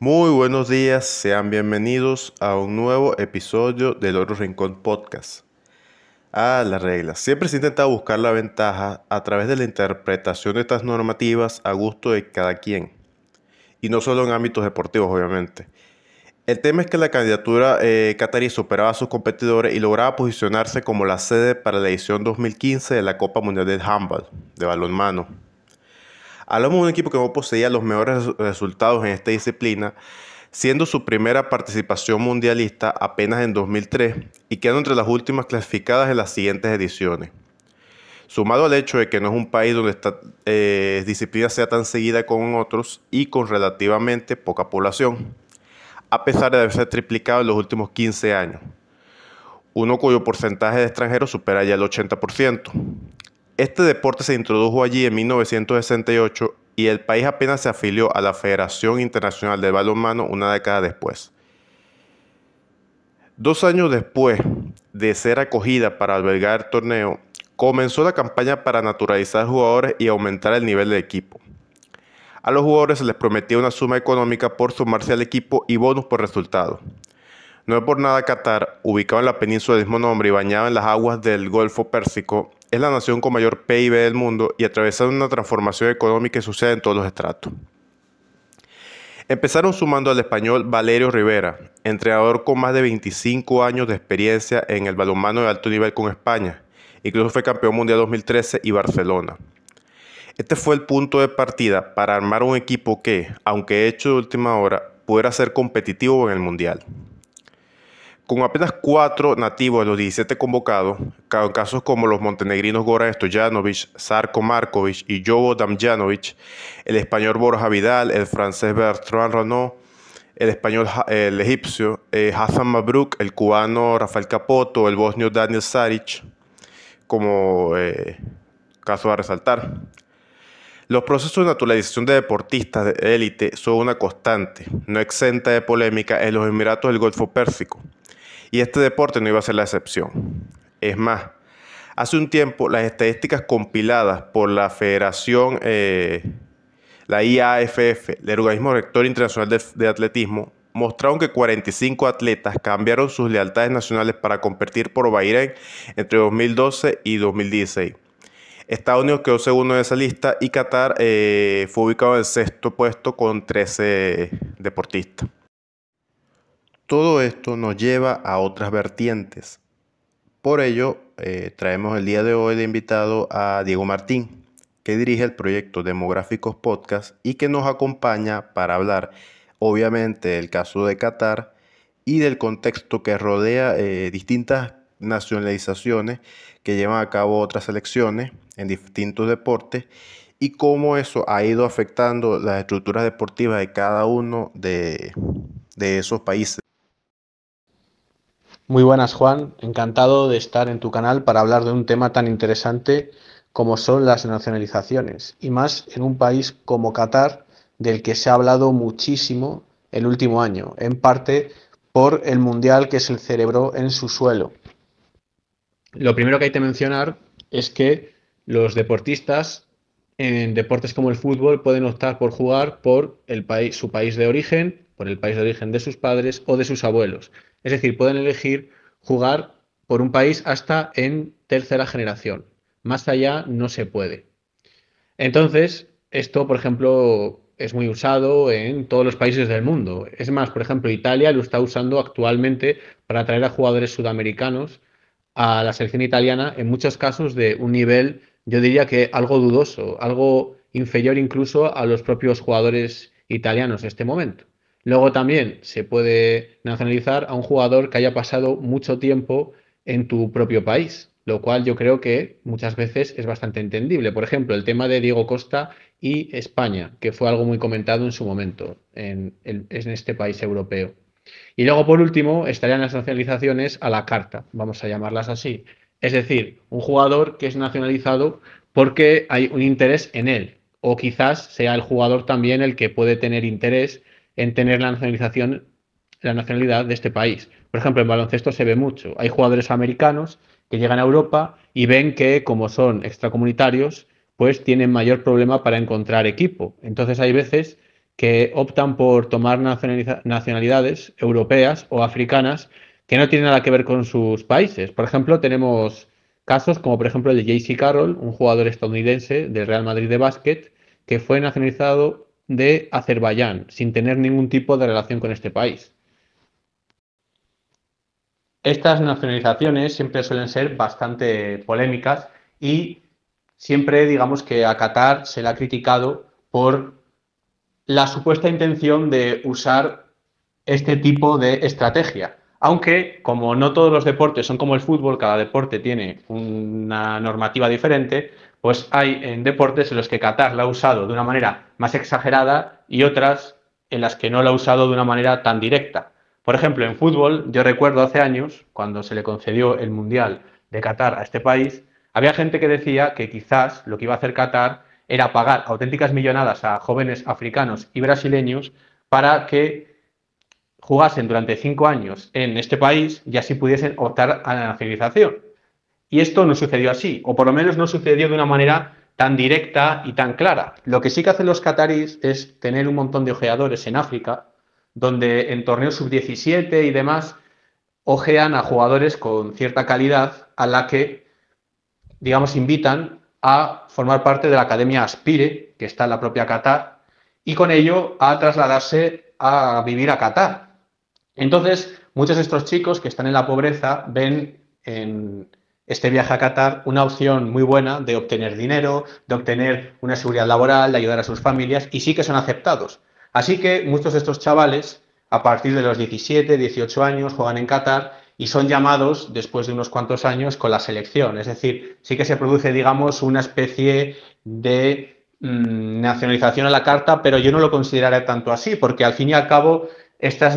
Muy buenos días, sean bienvenidos a un nuevo episodio del Otro Rincón Podcast. Ah, las reglas. Siempre se intenta buscar la ventaja a través de la interpretación de estas normativas a gusto de cada quien. Y no solo en ámbitos deportivos, obviamente. El tema es que la candidatura catarí eh, superaba a sus competidores y lograba posicionarse como la sede para la edición 2015 de la Copa Mundial de Handball, de balonmano. Hablamos de un equipo que no poseía los mejores resultados en esta disciplina, siendo su primera participación mundialista apenas en 2003 y quedando entre las últimas clasificadas en las siguientes ediciones. Sumado al hecho de que no es un país donde esta eh, disciplina sea tan seguida como otros y con relativamente poca población, a pesar de haberse triplicado en los últimos 15 años, uno cuyo porcentaje de extranjeros supera ya el 80%. Este deporte se introdujo allí en 1968 y el país apenas se afilió a la Federación Internacional de Balonmano una década después. Dos años después de ser acogida para albergar el torneo, comenzó la campaña para naturalizar jugadores y aumentar el nivel del equipo. A los jugadores se les prometía una suma económica por sumarse al equipo y bonus por resultado. No es por nada Qatar, ubicado en la península del mismo nombre y bañado en las aguas del Golfo Pérsico, es la nación con mayor PIB del mundo y atraviesa una transformación económica que sucede en todos los estratos. Empezaron sumando al español Valerio Rivera, entrenador con más de 25 años de experiencia en el balonmano de alto nivel con España, incluso fue campeón mundial 2013 y Barcelona. Este fue el punto de partida para armar un equipo que, aunque hecho de última hora, pudiera ser competitivo en el mundial. Con apenas cuatro nativos de los 17 convocados, casos como los montenegrinos Goran Stojanovic, Sarko Markovic y Jovo Damjanovic, el español Borja Vidal, el francés Bertrand Renault, el español, el egipcio eh, Hassan Mabruk, el cubano Rafael Capoto, el bosnio Daniel Saric, como eh, caso a resaltar. Los procesos de naturalización de deportistas de élite son una constante, no exenta de polémica, en los Emiratos del Golfo Pérsico y este deporte no iba a ser la excepción. Es más, hace un tiempo las estadísticas compiladas por la Federación, eh, la IAFF, el Organismo Rector Internacional de, Atletismo, mostraron que 45 atletas cambiaron sus lealtades nacionales para competir por Bahrein entre 2012 y 2016. Estados Unidos quedó segundo en esa lista y Qatar eh, fue ubicado en el sexto puesto con 13 deportistas. Todo esto nos lleva a otras vertientes. Por ello, eh, traemos el día de hoy de invitado a Diego Martín, que dirige el proyecto Demográficos Podcast y que nos acompaña para hablar, obviamente, del caso de Qatar y del contexto que rodea eh, distintas nacionalizaciones que llevan a cabo otras selecciones en distintos deportes y cómo eso ha ido afectando las estructuras deportivas de cada uno de esos países. Muy buenas Juan, encantado de estar en tu canal para hablar de un tema tan interesante como son las nacionalizaciones, y más en un país como Qatar, del que se ha hablado muchísimo el último año, en parte por el Mundial que se celebró en su suelo. Lo primero que hay que mencionar es que los deportistas en deportes como el fútbol pueden optar por jugar por el país, su país de origen por el país de origen de sus padres o de sus abuelos. Es decir, pueden elegir jugar por un país hasta en tercera generación. Más allá no se puede. Entonces, esto, por ejemplo, es muy usado en todos los países del mundo. Es más, por ejemplo, Italia lo está usando actualmente para atraer a jugadores sudamericanos a la selección italiana, en muchos casos de un nivel, yo diría que algo dudoso, algo inferior incluso a los propios jugadores italianos en este momento. Luego también se puede nacionalizar a un jugador que haya pasado mucho tiempo en tu propio país, lo cual yo creo que muchas veces es bastante entendible. Por ejemplo, el tema de Diego Costa y España, que fue algo muy comentado en su momento en, este país europeo. Y luego, por último, estarían las nacionalizaciones a la carta, vamos a llamarlas así. Es decir, un jugador que es nacionalizado porque hay un interés en él, o quizás sea el jugador también el que puede tener interés en tener la nacionalización, la nacionalidad de este país. Por ejemplo, en baloncesto se ve mucho. Hay jugadores americanos que llegan a Europa y ven que como son extracomunitarios, pues tienen mayor problema para encontrar equipo. Entonces hay veces que optan por tomar nacionalidades europeas o africanas que no tienen nada que ver con sus países. Por ejemplo, tenemos casos como por ejemplo el de JC Carroll, un jugador estadounidense del Real Madrid de básquet, que fue nacionalizado de Azerbaiyán, sin tener ningún tipo de relación con este país. Estas nacionalizaciones siempre suelen ser bastante polémicas y siempre digamos que a Qatar se le ha criticado por la supuesta intención de usar este tipo de estrategia. Aunque, como no todos los deportes son como el fútbol, cada deporte tiene una normativa diferente, pues hay en deportes en los que Qatar la ha usado de una manera más exagerada y otras en las que no la ha usado de una manera tan directa. Por ejemplo, en fútbol, yo recuerdo hace años, cuando se le concedió el Mundial de Qatar a este país, había gente que decía que quizás lo que iba a hacer Qatar era pagar auténticas millonadas a jóvenes africanos y brasileños para que jugasen durante cinco años en este país y así pudiesen optar a la nacionalización. Y esto no sucedió así, o por lo menos no sucedió de una manera tan directa y tan clara. Lo que sí que hacen los qataris es tener un montón de ojeadores en África, donde en torneos sub-17 y demás ojean a jugadores con cierta calidad a la que, digamos, invitan a formar parte de la Academia Aspire, que está en la propia Qatar, y con ello a trasladarse a vivir a Qatar. Entonces, muchos de estos chicos que están en la pobreza ven en, este viaje a Qatar una opción muy buena de obtener dinero, de obtener una seguridad laboral, de ayudar a sus familias y sí que son aceptados. Así que muchos de estos chavales, a partir de los 17, 18 años, juegan en Qatar y son llamados después de unos cuantos años con la selección. Es decir, sí que se produce, digamos, una especie de mm, nacionalización a la carta, pero yo no lo consideraré tanto así, porque al fin y al cabo estos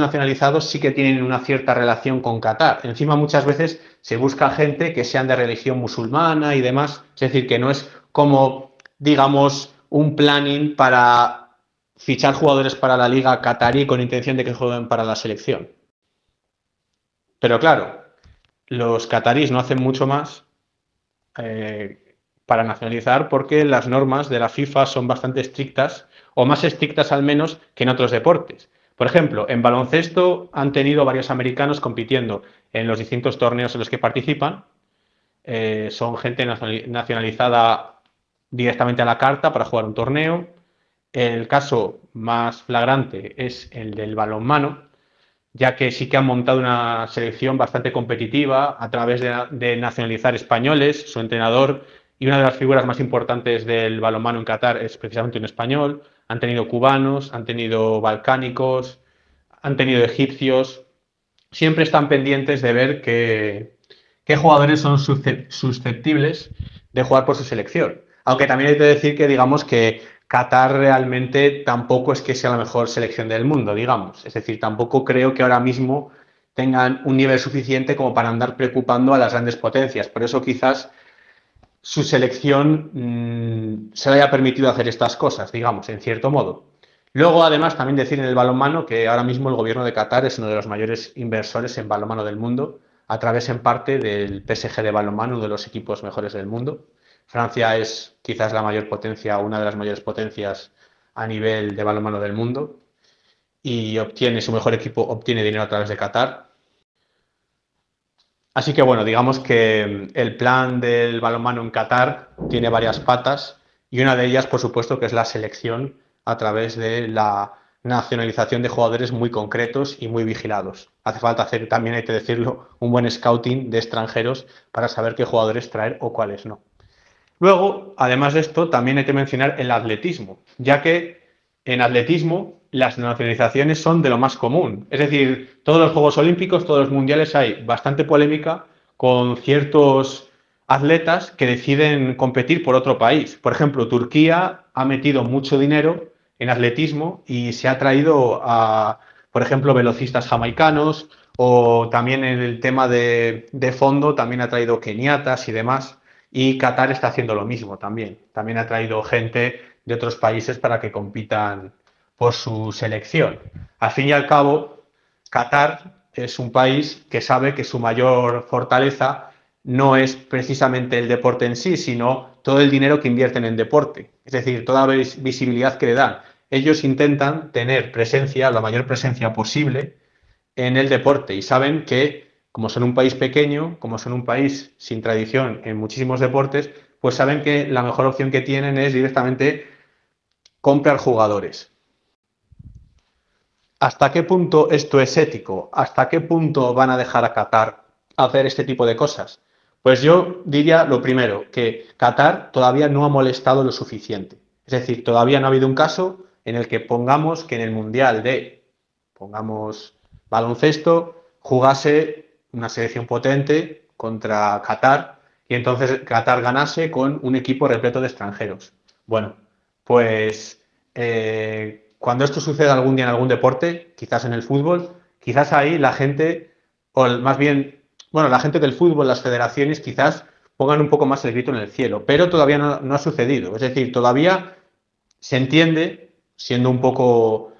nacionalizados sí que tienen una cierta relación con Qatar. Encima muchas veces se busca gente que sean de religión musulmana y demás, es decir, que no es como, digamos, un planning para fichar jugadores para la liga qatarí con intención de que jueguen para la selección. Pero claro, los qatarís no hacen mucho más eh, para nacionalizar porque las normas de la FIFA son bastante estrictas, o más estrictas al menos que en otros deportes. Por ejemplo, en baloncesto han tenido varios americanos compitiendo en los distintos torneos en los que participan. Eh, son gente nacionalizada directamente a la carta para jugar un torneo. El caso más flagrante es el del balonmano, ya que sí que han montado una selección bastante competitiva a través de, de nacionalizar españoles. Su entrenador y una de las figuras más importantes del balonmano en Qatar es precisamente un español. Han tenido cubanos, han tenido balcánicos, han tenido egipcios. Siempre están pendientes de ver qué, jugadores son susceptibles de jugar por su selección. Aunque también hay que decir que, digamos, que Qatar realmente tampoco es que sea la mejor selección del mundo, digamos. Es decir, tampoco creo que ahora mismo tengan un nivel suficiente como para andar preocupando a las grandes potencias. Por eso quizás su selección mm, se le haya permitido hacer estas cosas, digamos, en cierto modo. Luego, además, también decir en el balonmano que ahora mismo el gobierno de Qatar es uno de los mayores inversores en balonmano del mundo, a través en parte del PSG de balonmano, uno de los equipos mejores del mundo. Francia es quizás la mayor potencia, una de las mayores potencias a nivel de balonmano del mundo y obtiene su mejor equipo obtiene dinero a través de Qatar Así que bueno, digamos que mm, el plan del balonmano en Qatar tiene varias patas y una de ellas, por supuesto, que es la selección a través de la nacionalización de jugadores muy concretos y muy vigilados. Hace falta hacer, también hay que decirlo, un buen scouting de extranjeros para saber qué jugadores traer o cuáles no. Luego, además de esto, también hay que mencionar el atletismo, ya que en atletismo las nacionalizaciones son de lo más común. Es decir, todos los Juegos Olímpicos, todos los Mundiales hay bastante polémica con ciertos atletas que deciden competir por otro país. Por ejemplo, Turquía ha metido mucho dinero en atletismo y se ha traído a, por ejemplo, velocistas jamaicanos o también en el tema de, de fondo también ha traído keniatas y demás. Y Qatar está haciendo lo mismo también. También ha traído gente de otros países para que compitan por su selección. Al fin y al cabo, Qatar es un país que sabe que su mayor fortaleza no es precisamente el deporte en sí, sino todo el dinero que invierten en deporte, es decir, toda la visibilidad que le dan. Ellos intentan tener presencia, la mayor presencia posible, en el deporte y saben que, como son un país pequeño, como son un país sin tradición en muchísimos deportes, pues saben que la mejor opción que tienen es directamente comprar jugadores. ¿Hasta qué punto esto es ético? ¿Hasta qué punto van a dejar a Qatar hacer este tipo de cosas? Pues yo diría lo primero, que Qatar todavía no ha molestado lo suficiente. Es decir, todavía no ha habido un caso en el que pongamos que en el Mundial de, pongamos, baloncesto, jugase una selección potente contra Qatar y entonces Qatar ganase con un equipo repleto de extranjeros. Bueno, pues eh, cuando esto suceda algún día en algún deporte, quizás en el fútbol, quizás ahí la gente, o más bien, bueno, la gente del fútbol, las federaciones, quizás pongan un poco más el grito en el cielo, pero todavía no, ha sucedido. Es decir, todavía se entiende, siendo un poco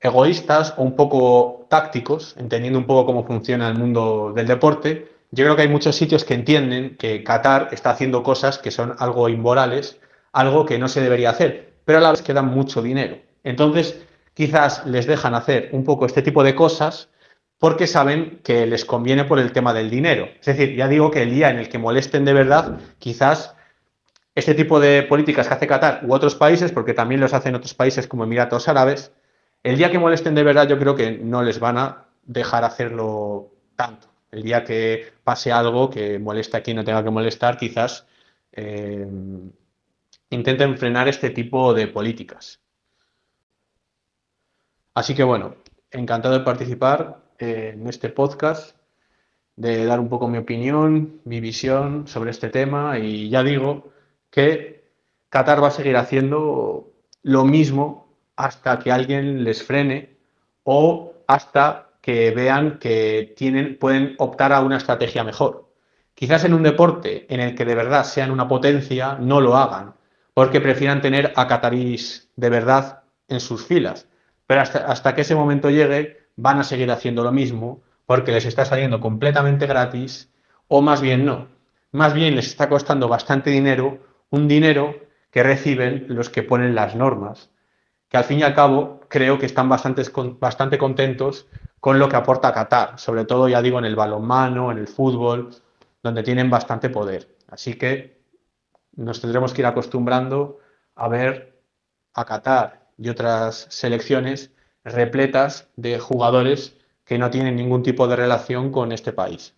egoístas o un poco tácticos, entendiendo un poco cómo funciona el mundo del deporte, yo creo que hay muchos sitios que entienden que Qatar está haciendo cosas que son algo inmorales, algo que no se debería hacer, pero a la vez queda mucho dinero. Entonces, quizás les dejan hacer un poco este tipo de cosas porque saben que les conviene por el tema del dinero. Es decir, ya digo que el día en el que molesten de verdad, quizás este tipo de políticas que hace Qatar u otros países, porque también los hacen otros países como Emiratos Árabes, el día que molesten de verdad yo creo que no les van a dejar hacerlo tanto. El día que pase algo que molesta a quien no tenga que molestar, quizás eh, intenten frenar este tipo de políticas. Así que bueno, encantado de participar eh, en este podcast, de dar un poco mi opinión, mi visión sobre este tema y ya digo que Qatar va a seguir haciendo lo mismo hasta que alguien les frene o hasta que vean que tienen, pueden optar a una estrategia mejor. Quizás en un deporte en el que de verdad sean una potencia, no lo hagan, porque prefieran tener a Qataris de verdad en sus filas. Pero hasta, hasta que ese momento llegue, van a seguir haciendo lo mismo porque les está saliendo completamente gratis o más bien no. Más bien les está costando bastante dinero, un dinero que reciben los que ponen las normas, que al fin y al cabo creo que están bastante, bastante contentos con lo que aporta Qatar, sobre todo ya digo en el balonmano, en el fútbol, donde tienen bastante poder. Así que nos tendremos que ir acostumbrando a ver a Qatar y otras selecciones repletas de jugadores que no tienen ningún tipo de relación con este país.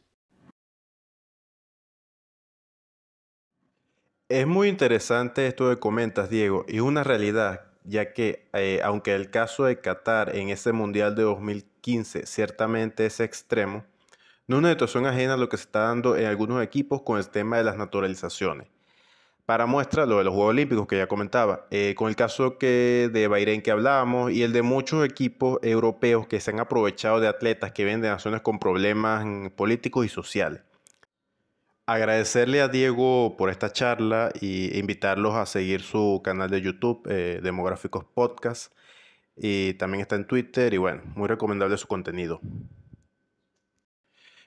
Es muy interesante esto que comentas, Diego, y una realidad, ya que eh, aunque el caso de Qatar en ese Mundial de 2015 ciertamente es extremo, no es una situación ajena a lo que se está dando en algunos equipos con el tema de las naturalizaciones. Para muestra, lo de los Juegos Olímpicos que ya comentaba, eh, con el caso que de Bahrein que hablábamos y el de muchos equipos europeos que se han aprovechado de atletas que vienen de naciones con problemas políticos y sociales. Agradecerle a Diego por esta charla e invitarlos a seguir su canal de YouTube, eh, Demográficos Podcast, y también está en Twitter y bueno, muy recomendable su contenido.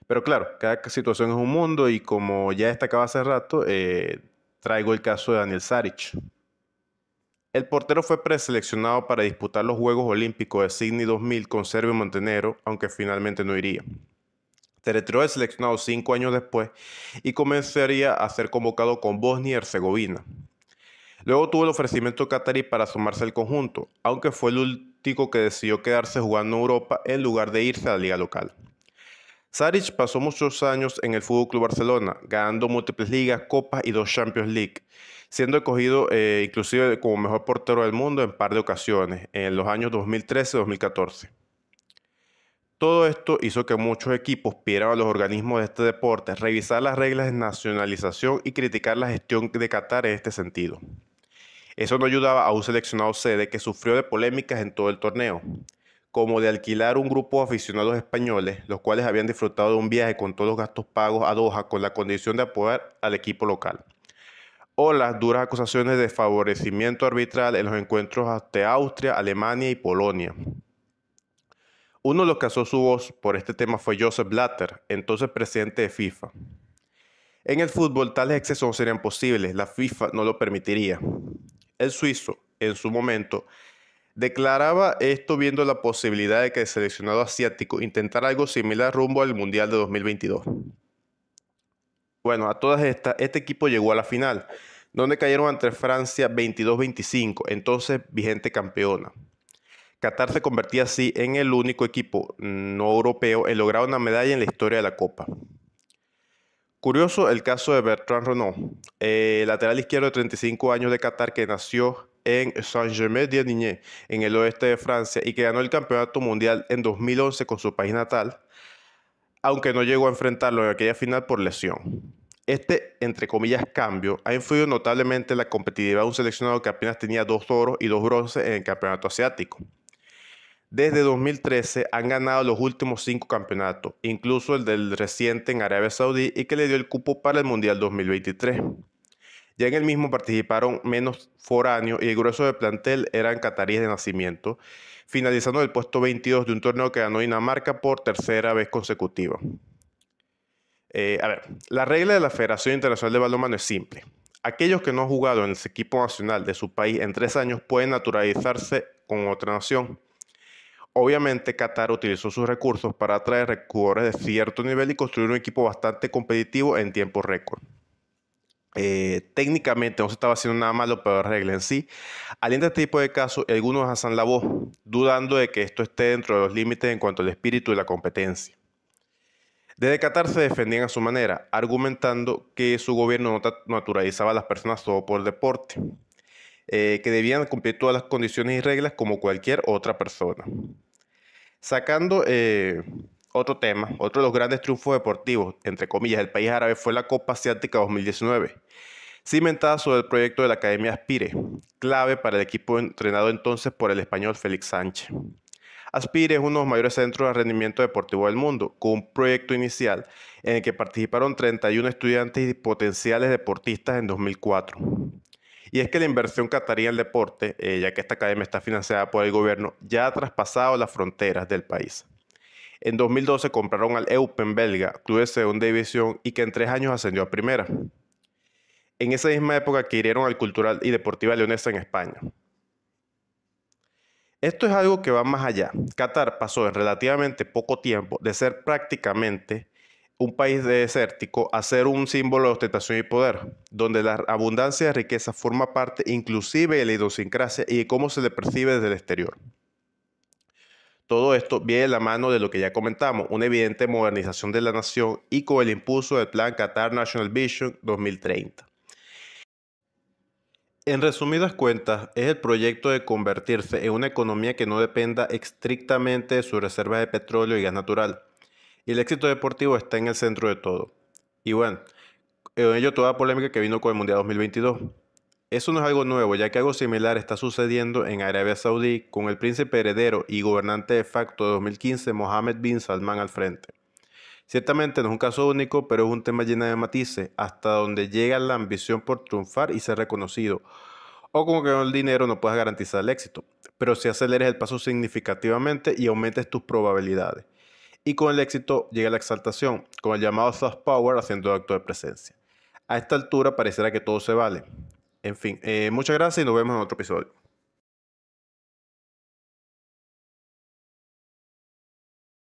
Pero claro, cada situación es un mundo y como ya destacaba hace rato, eh, traigo el caso de Daniel Saric. El portero fue preseleccionado para disputar los Juegos Olímpicos de Sydney 2000 con Serbia y Montenegro, aunque finalmente no iría. Se es seleccionado cinco años después y comenzaría a ser convocado con Bosnia y Herzegovina. Luego tuvo el ofrecimiento catarí para sumarse al conjunto, aunque fue el último que decidió quedarse jugando en Europa en lugar de irse a la liga local. Saric pasó muchos años en el Fútbol Club Barcelona, ganando múltiples ligas, copas y dos Champions League, siendo escogido eh, inclusive como mejor portero del mundo en par de ocasiones, en los años 2013 2014. Todo esto hizo que muchos equipos pidieran a los organismos de este deporte revisar las reglas de nacionalización y criticar la gestión de Qatar en este sentido. Eso no ayudaba a un seleccionado sede que sufrió de polémicas en todo el torneo como de alquilar un grupo de aficionados españoles, los cuales habían disfrutado de un viaje con todos los gastos pagos a Doha con la condición de apoyar al equipo local. O las duras acusaciones de favorecimiento arbitral en los encuentros ante Austria, Alemania y Polonia. Uno de los que alzó su voz por este tema fue Joseph Blatter, entonces presidente de FIFA. En el fútbol tales excesos serían posibles, la FIFA no lo permitiría. El suizo, en su momento, Declaraba esto viendo la posibilidad de que el seleccionado asiático intentara algo similar rumbo al Mundial de 2022. Bueno, a todas estas, este equipo llegó a la final, donde cayeron ante Francia 22-25, entonces vigente campeona. Qatar se convertía así en el único equipo no europeo en lograr una medalla en la historia de la Copa. Curioso el caso de Bertrand Renault, lateral izquierdo de 35 años de Qatar que nació en saint germain de dignes en el oeste de Francia, y que ganó el campeonato mundial en 2011 con su país natal, aunque no llegó a enfrentarlo en aquella final por lesión. Este, entre comillas, cambio ha influido notablemente en la competitividad de un seleccionado que apenas tenía dos oros y dos bronces en el campeonato asiático. Desde 2013 han ganado los últimos cinco campeonatos, incluso el del reciente en Arabia Saudí y que le dio el cupo para el Mundial 2023. Ya en el mismo participaron menos foráneos y el grueso del plantel eran cataríes de nacimiento, finalizando el puesto 22 de un torneo que ganó Dinamarca por tercera vez consecutiva. Eh, a ver, la regla de la Federación Internacional de Balonmano es simple. Aquellos que no han jugado en el equipo nacional de su país en tres años pueden naturalizarse con otra nación. Obviamente Qatar utilizó sus recursos para atraer jugadores de cierto nivel y construir un equipo bastante competitivo en tiempo récord. Eh, técnicamente no se estaba haciendo nada malo, pero regla en sí. Al este tipo de casos algunos hacen la voz, dudando de que esto esté dentro de los límites en cuanto al espíritu y la competencia. Desde Qatar se defendían a su manera, argumentando que su gobierno no naturalizaba a las personas solo por deporte, eh, que debían cumplir todas las condiciones y reglas como cualquier otra persona. Sacando eh, otro tema, otro de los grandes triunfos deportivos, entre comillas, del país árabe fue la Copa Asiática 2019, cimentada sobre el proyecto de la Academia Aspire, clave para el equipo entrenado entonces por el español Félix Sánchez. Aspire es uno de los mayores centros de rendimiento deportivo del mundo, con un proyecto inicial en el que participaron 31 estudiantes y potenciales deportistas en 2004. Y es que la inversión catarí en el deporte, eh, ya que esta academia está financiada por el gobierno, ya ha traspasado las fronteras del país. En 2012 compraron al Eupen belga, club de segunda división, y que en tres años ascendió a primera. En esa misma época adquirieron al Cultural y Deportiva Leonesa en España. Esto es algo que va más allá. Qatar pasó en relativamente poco tiempo de ser prácticamente un país desértico a ser un símbolo de ostentación y poder, donde la abundancia de riqueza forma parte inclusive de la idiosincrasia y de cómo se le percibe desde el exterior. Todo esto viene de la mano de lo que ya comentamos, una evidente modernización de la nación y con el impulso del Plan Qatar National Vision 2030. En resumidas cuentas, es el proyecto de convertirse en una economía que no dependa estrictamente de sus reservas de petróleo y gas natural. Y el éxito deportivo está en el centro de todo. Y bueno, en ello toda la polémica que vino con el Mundial 2022. Eso no es algo nuevo, ya que algo similar está sucediendo en Arabia Saudí con el príncipe heredero y gobernante de facto de 2015 Mohammed bin Salman al frente. Ciertamente no es un caso único, pero es un tema lleno de matices, hasta donde llega la ambición por triunfar y ser reconocido, o como que con el dinero no puedes garantizar el éxito, pero si aceleres el paso significativamente y aumentes tus probabilidades. Y con el éxito llega la exaltación, con el llamado soft power haciendo acto de presencia. A esta altura parecerá que todo se vale, en fin, eh, muchas gracias y nos vemos en otro episodio.